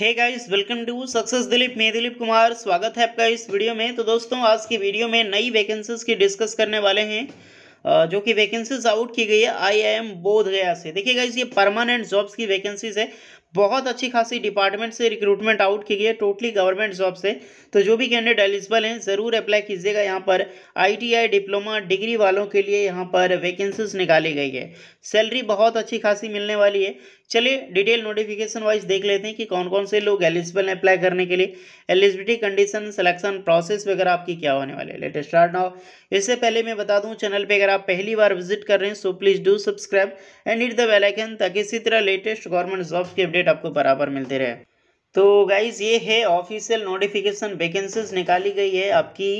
Hey guys welcome to success Dilip मैं दिलीप कुमार स्वागत है आपका इस वीडियो में तो दोस्तों आज की वीडियो में नई वैकेंसीज की डिस्कस करने वाले हैं जो कि वैकेंसीज आउट की गई है आई आई एम बोध गया से देखिए गाइस ये परमानेंट जॉब्स की वैकेंसीज है बहुत अच्छी खासी डिपार्टमेंट से रिक्रूटमेंट आउट की गई है टोटली गवर्नमेंट जॉब से तो जो भी कैंडिडेट एलिजिबल हैं ज़रूर अप्लाई कीजिएगा यहाँ पर आईटीआई डिप्लोमा डिग्री वालों के लिए यहाँ पर वैकेंसीज निकाली गई है सैलरी बहुत अच्छी खासी मिलने वाली है चलिए डिटेल नोटिफिकेशन वाइज देख लेते हैं कि कौन कौन से लोग एलिजिबल हैं अप्लाई करने के लिए एलिजिबिलिटी कंडीशन सिलेक्शन प्रोसेस वगैरह आपकी क्या होने वाली है लेटेस्ट स्टार्ट नाउ इससे पहले मैं बता दूं चैनल पे अगर आप पहली बार विजिट कर रहे हैं so please do subscribe and hit the bell icon ताकि इसी तरह लेटेस्ट गवर्नमेंट जॉब्स की अपडेट अपडेट आपको बराबर मिलते रहे तो गाइज ये है ऑफिशियल नोटिफिकेशन वैकेंसीज निकाली गई है आपकी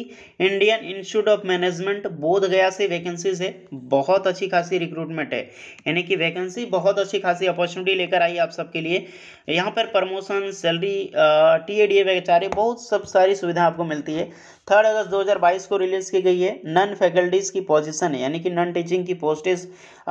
इंडियन इंस्टीट्यूट ऑफ मैनेजमेंट बोध गया से वैकेंसीज है बहुत अच्छी खासी रिक्रूटमेंट है यानी कि वैकेंसी बहुत अच्छी खासी अपॉर्चुनिटी लेकर आई आप सबके लिए यहाँ पर promotion salary T A D A बहुत सब सारी सुविधा आपको मिलती है थर्ड अगस्त 2022 को रिलीज़ की गई है नन फैकल्टीज़ की पोजीशन है यानी कि नन टीचिंग की पोस्टेज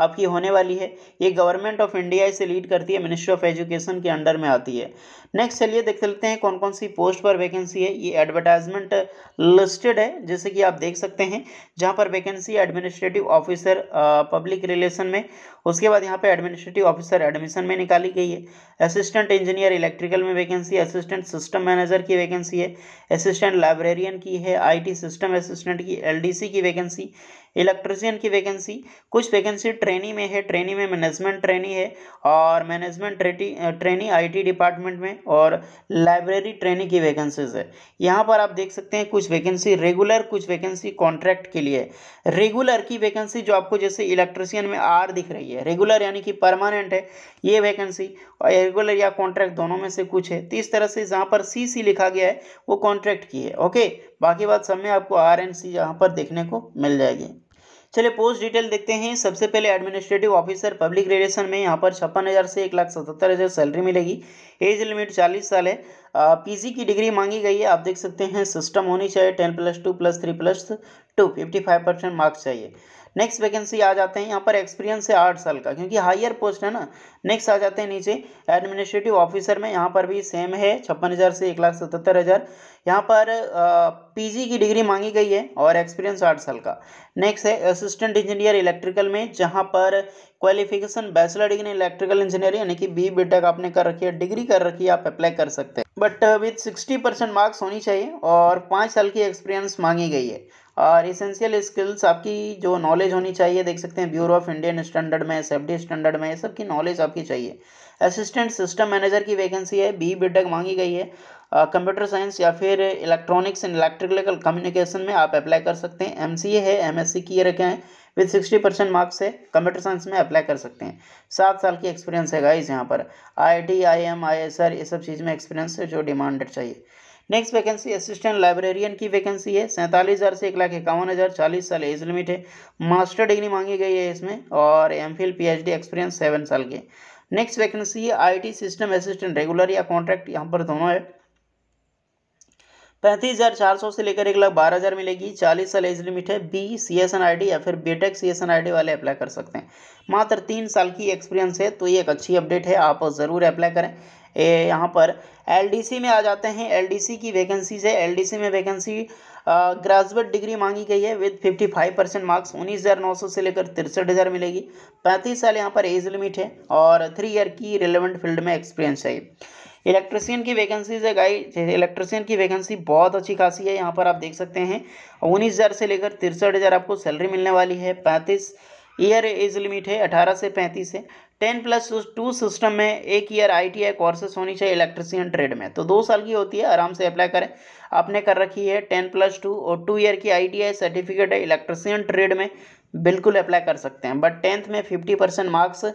आपकी होने वाली है ये गवर्नमेंट ऑफ इंडिया इसे लीड करती है मिनिस्ट्री ऑफ एजुकेशन के अंडर में आती है नेक्स्ट चलिए देख लेते हैं कौन कौन सी पोस्ट पर वैकेंसी है ये एडवर्टाइजमेंट लिस्टेड है जैसे कि आप देख सकते हैं जहाँ पर vacancy administrative officer public relation में उसके बाद यहाँ पे एडमिनिस्ट्रेटिव ऑफिसर एडमिशन में निकाली गई है असिस्टेंट इंजीनियर इलेक्ट्रिकल में वैकेंसी असिस्टेंट सिस्टम मैनेजर की वैकेंसी है असिस्टेंट लाइब्रेरियन की है आईटी सिस्टम असिस्टेंट की एलडीसी की वैकेंसी इलेक्ट्रिशियन की वैकेंसी कुछ वैकेंसी ट्रेनी में है ट्रेनी में मैनेजमेंट ट्रेनी है और मैनेजमेंट ट्रेनी आईटी डिपार्टमेंट में और लाइब्रेरी ट्रेनी की वैकेंसीज है यहाँ पर आप देख सकते हैं कुछ वैकेंसी रेगुलर कुछ वैकेंसी कॉन्ट्रैक्ट के लिए रेगुलर की वैकेंसी जो आपको जैसे इलेक्ट्रिशियन में आर दिख रही है है रेगुलर यानी कि परमानेंट है ये वैकेंसी और रेगुलर या कॉन्ट्रैक्ट दोनों में से कुछ है तो इस तरह से जहाँ पर सी सी लिखा गया है वो कॉन्ट्रैक्ट की है ओके बाकी बात सब में आपको आर एंड सी यहाँ पर देखने को मिल जाएगी चलिए पोस्ट डिटेल देखते हैं सबसे पहले एडमिनिस्ट्रेटिव ऑफिसर पब्लिक रिलेशन में यहाँ पर छप्पन हज़ार से एक लाख सतहत्तर हज़ार सैलरी मिलेगी एज लिमिट चालीस साल है पीजी की डिग्री मांगी गई है आप देख सकते हैं सिस्टम होनी चाहिए ten plus two plus three plus two fifty five percent marks चाहिए नेक्स्ट वैकेंसी आ जाते हैं यहाँ पर एक्सपीरियंस है आठ साल का क्योंकि हायर पोस्ट है ना नेक्स्ट आ जाते हैं नीचे एडमिनिस्ट्रेटिव ऑफिसर में यहाँ पर भी सेम है छप्पन हज़ार से एक लाख सतहत्तर हज़ार यहाँ पर पीजी की डिग्री मांगी गई है और एक्सपीरियंस आठ साल का नेक्स्ट है असिस्टेंट इंजीनियर इलेक्ट्रिकल में जहाँ पर qualification bachelor degree electrical engineer यानी कि बी बी टेक आपने कर रखी है डिग्री कर रखी है आप अप्लाई कर सकते हैं but with sixty percent marks होनी चाहिए और पाँच साल की एक्सपीरियंस मांगी गई है और इसेंशियल स्किल्स आपकी जो नॉलेज होनी चाहिए देख सकते हैं ब्यूरो ऑफ इंडियन स्टैंडर्ड में एस स्टैंडर्ड में ये सब की नॉलेज आपकी चाहिए असिस्टेंट सिस्टम मैनेजर की वैकेंसी है बी बीटेक मांगी गई है कंप्यूटर uh, साइंस या फिर इलेक्ट्रॉनिक्स एंड इलेक्ट्रिकल कम्युनिकेशन में आप अप्लाई कर सकते हैं एम है एम एस किए रखे हैं विद सिक्सटी परसेंट मार्क्स है कंप्यूटर साइंस में अप्लाई कर सकते हैं सात साल की एक्सपीरियंस है गाइस यहाँ पर I I T M I S R ये सब चीज़ में एक्सपीरियंस है जो डिमांडेड चाहिए नेक्स्ट वैकेंसी असिस्टेंट लाइब्रेरियन की वैकेंसी है सैंतालीस हज़ार से एक लाख इक्यावन हज़ार चालीस साल एज लिमिट है मास्टर डिग्री मांगी गई है इसमें और M Phil P experience seven साल के नेक्स्ट वैकेंसी है आई सिस्टम असिस्टेंट रेगुलर या कॉन्ट्रैक्ट यहाँ पर दोनों है पैंतीस हज़ार चार सौ से लेकर एक लाख बारह हज़ार मिलेगी चालीस साल एज लिमिट है B C S N I D या फिर BTech C S N I D वाले अप्लाई कर सकते हैं मात्र तीन साल की एक्सपीरियंस है तो ये एक अच्छी अपडेट है आप ज़रूर अप्लाई करें यहाँ पर एलडीसी में आ जाते हैं एलडीसी की वैकेंसीज है एलडीसी में वैकेंसी ग्रेजुएट डिग्री मांगी गई है विद 55 परसेंट मार्क्स उन्नीस हज़ार नौ सौ से लेकर तिरसठ हज़ार मिलेगी पैंतीस साल यहाँ पर एज लिमिट है और थ्री ईयर की रिलेवेंट फील्ड में एक्सपीरियंस है इलेक्ट्रिशियन की वैकेंसीज है गाई इलेक्ट्रिशियन की वैकेंसी बहुत अच्छी खासी है यहाँ पर आप देख सकते हैं उन्नीस हज़ार से लेकर तिरसठ हज़ार आपको सैलरी मिलने वाली है पैंतीस ईयर एज लिमिट है अठारह से पैंतीस है टेन प्लस टू सिस्टम में एक year I T I courses होनी चाहिए इलेक्ट्रिसियन ट्रेड में तो दो साल की होती है आराम से अप्लाई करें आपने कर रखी है टेन प्लस टू और टू ईयर की आई टी आई सर्टिफिकेट है इलेक्ट्रिसियन ट्रेड में बिल्कुल अप्लाई कर सकते हैं बट टेंथ में फिफ्टी परसेंट मार्क्स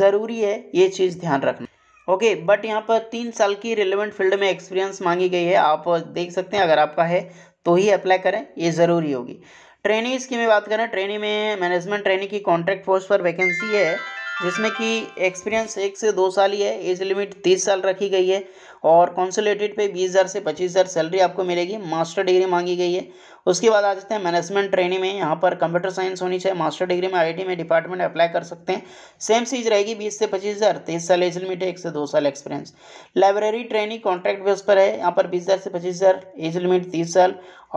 ज़रूरी है ये चीज़ ध्यान रखना ओके बट यहाँ पर तीन साल की रिलेवेंट फील्ड में एक्सपीरियंस मांगी गई है आप देख सकते हैं अगर आपका है तो ही अप्लाई करें ये ज़रूरी होगी ट्रेनिंग की मैं बात करें ट्रेनिंग में मैनेजमेंट ट्रेनिंग की कॉन्ट्रैक्ट पोस्ट पर वैकेंसी है जिसमें कि एक्सपीरियंस एक से दो साल ही है एज लिमिट तीस साल रखी गई है और कॉन्सोलेटेड पे बीस हज़ार से पच्चीस हज़ार सैलरी आपको मिलेगी मास्टर डिग्री मांगी गई है उसके बाद आ जाते हैं मैनेजमेंट ट्रेनिंग में यहाँ पर कंप्यूटर साइंस होनी चाहिए मास्टर डिग्री में आईटी में डिपार्टमेंट अप्लाई कर सकते हैं सेम सीज रहेगी बीस से पच्चीस हज़ार तीस साल एज लिमिट है एक से दो साल experience library training contract base पर है यहाँ पर बीस हज़ार से पच्चीस हज़ार एज लिमिट तीस साल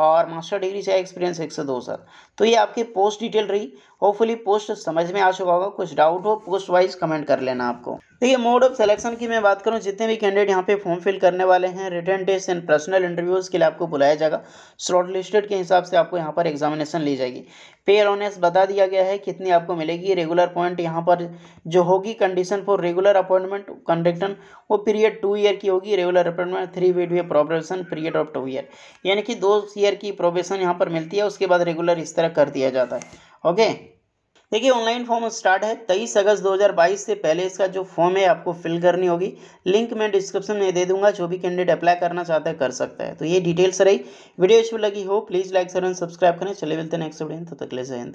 और मास्टर डिग्री चाहिए एक्सपीरियंस एक से दो साल तो ये आपकी पोस्ट डिटेल रही होपफुली पोस्ट समझ में आ चुका होगा कुछ डाउट हो पोस्ट वाइज कमेंट कर लेना आपको देखिए मोड ऑफ सिलेक्शन की मैं बात करूं जितने भी कैंडिडेट यहाँ पे फॉर्म फिल करने वाले हैं written test and personal interviews के लिए आपको बुलाया जाएगा शॉर्ट लिस्टेड के हिसाब से आपको यहाँ पर एग्जामिनेशन ली जाएगी पे अलाउनेस बता दिया गया है कितनी आपको मिलेगी रेगुलर पॉइंट यहाँ पर जो होगी condition for regular appointment conduction वो पीरियड टू ईयर की होगी regular appointment three weed way probation period of two year यानी कि दो ईयर की प्रोबेशन यहाँ पर मिलती है उसके बाद रेगुलर इस तरह कर दिया जाता है ओके okay? देखिए ऑनलाइन फॉर्म स्टार्ट है तेईस अगस्त 2022 से पहले इसका जो फॉर्म है आपको फिल करनी होगी लिंक मैं डिस्क्रिप्शन में दे दूंगा जो भी कैंडिडेट अप्लाई करना चाहता है कर सकता है तो ये डिटेल्स रही वीडियो अच्छी लगी हो प्लीज़ लाइक करें सब्सक्राइब करें चले मिलते नेक्स्ट वीडियो तो तक ले